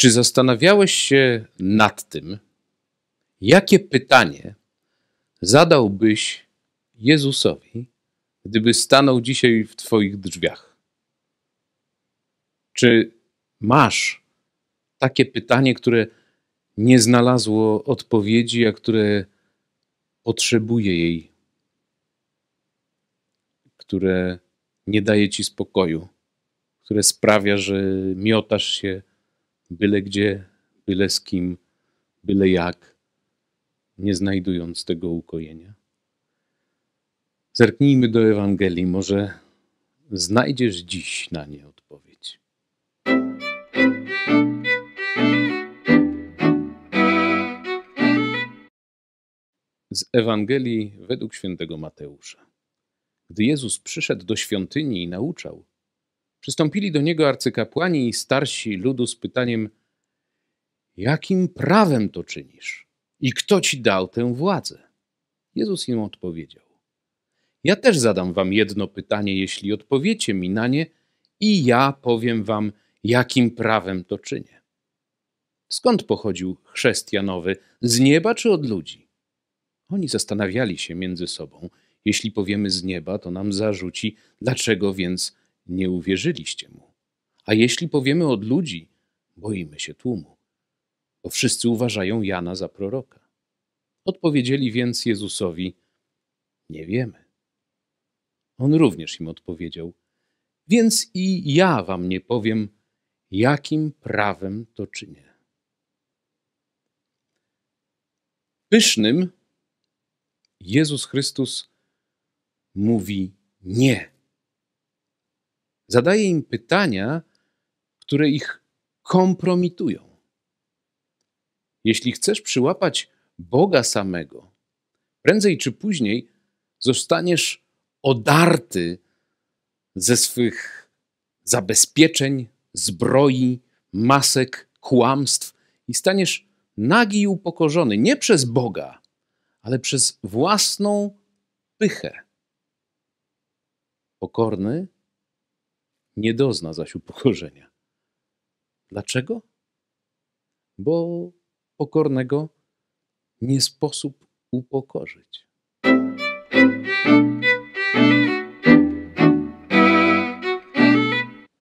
Czy zastanawiałeś się nad tym, jakie pytanie zadałbyś Jezusowi, gdyby stanął dzisiaj w Twoich drzwiach? Czy masz takie pytanie, które nie znalazło odpowiedzi, a które potrzebuje jej, które nie daje ci spokoju, które sprawia, że miotasz się byle gdzie, byle z kim, byle jak, nie znajdując tego ukojenia. Zerknijmy do Ewangelii, może znajdziesz dziś na nie odpowiedź. Z Ewangelii według świętego Mateusza. Gdy Jezus przyszedł do świątyni i nauczał, Przystąpili do niego arcykapłani i starsi ludu z pytaniem: Jakim prawem to czynisz? I kto ci dał tę władzę? Jezus im odpowiedział: Ja też zadam wam jedno pytanie, jeśli odpowiecie mi na nie, i ja powiem wam, jakim prawem to czynię. Skąd pochodził chrześcijanowy? Z nieba czy od ludzi? Oni zastanawiali się między sobą. Jeśli powiemy z nieba, to nam zarzuci, dlaczego więc nie uwierzyliście mu. A jeśli powiemy od ludzi, boimy się tłumu, bo wszyscy uważają Jana za proroka. Odpowiedzieli więc Jezusowi: Nie wiemy. On również im odpowiedział: Więc i ja wam nie powiem, jakim prawem to czynię. Pysznym Jezus Chrystus mówi nie Zadaje im pytania, które ich kompromitują. Jeśli chcesz przyłapać Boga samego, prędzej czy później zostaniesz odarty ze swych zabezpieczeń, zbroi, masek, kłamstw i staniesz nagi i upokorzony nie przez Boga, ale przez własną pychę. Pokorny nie dozna zaś upokorzenia. Dlaczego? Bo pokornego nie sposób upokorzyć.